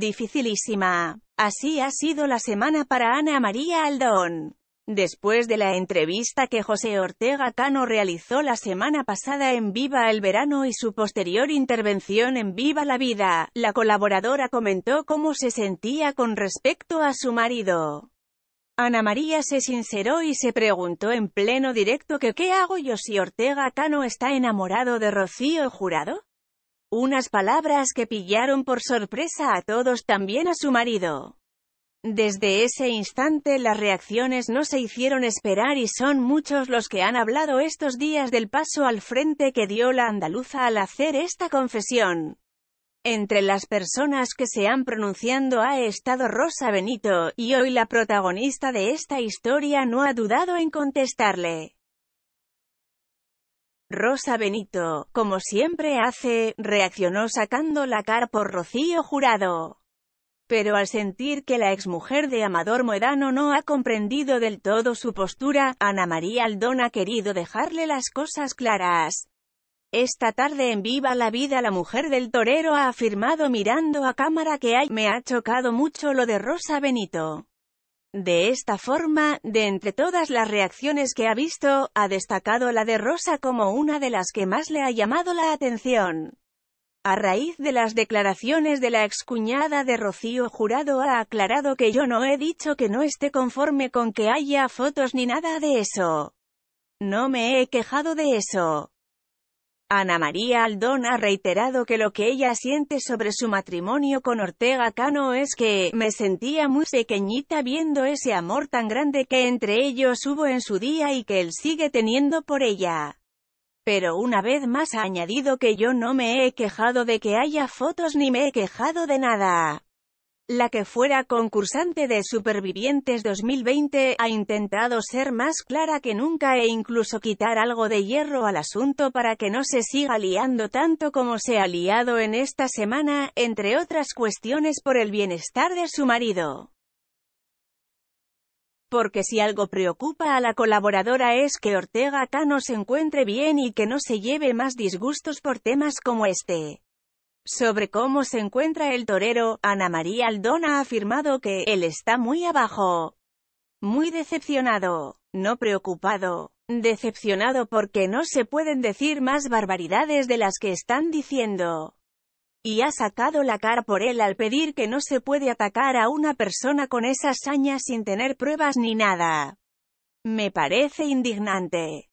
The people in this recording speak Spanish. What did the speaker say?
Dificilísima. Así ha sido la semana para Ana María Aldón. Después de la entrevista que José Ortega Cano realizó la semana pasada en Viva el Verano y su posterior intervención en Viva la Vida, la colaboradora comentó cómo se sentía con respecto a su marido. Ana María se sinceró y se preguntó en pleno directo que qué hago yo si Ortega Cano está enamorado de Rocío Jurado. Unas palabras que pillaron por sorpresa a todos, también a su marido. Desde ese instante las reacciones no se hicieron esperar y son muchos los que han hablado estos días del paso al frente que dio la andaluza al hacer esta confesión. Entre las personas que se han pronunciando ha estado Rosa Benito, y hoy la protagonista de esta historia no ha dudado en contestarle. Rosa Benito, como siempre hace, reaccionó sacando la cara por Rocío Jurado. Pero al sentir que la exmujer de Amador Moedano no ha comprendido del todo su postura, Ana María Aldón ha querido dejarle las cosas claras. Esta tarde en Viva la Vida la mujer del torero ha afirmado mirando a cámara que hay «me ha chocado mucho lo de Rosa Benito». De esta forma, de entre todas las reacciones que ha visto, ha destacado la de Rosa como una de las que más le ha llamado la atención. A raíz de las declaraciones de la excuñada de Rocío Jurado ha aclarado que yo no he dicho que no esté conforme con que haya fotos ni nada de eso. No me he quejado de eso. Ana María Aldón ha reiterado que lo que ella siente sobre su matrimonio con Ortega Cano es que, me sentía muy pequeñita viendo ese amor tan grande que entre ellos hubo en su día y que él sigue teniendo por ella. Pero una vez más ha añadido que yo no me he quejado de que haya fotos ni me he quejado de nada la que fuera concursante de Supervivientes 2020, ha intentado ser más clara que nunca e incluso quitar algo de hierro al asunto para que no se siga liando tanto como se ha liado en esta semana, entre otras cuestiones por el bienestar de su marido. Porque si algo preocupa a la colaboradora es que Ortega Cano se encuentre bien y que no se lleve más disgustos por temas como este. Sobre cómo se encuentra el torero, Ana María Aldona ha afirmado que él está muy abajo, muy decepcionado, no preocupado, decepcionado porque no se pueden decir más barbaridades de las que están diciendo. Y ha sacado la cara por él al pedir que no se puede atacar a una persona con esas sañas sin tener pruebas ni nada. Me parece indignante.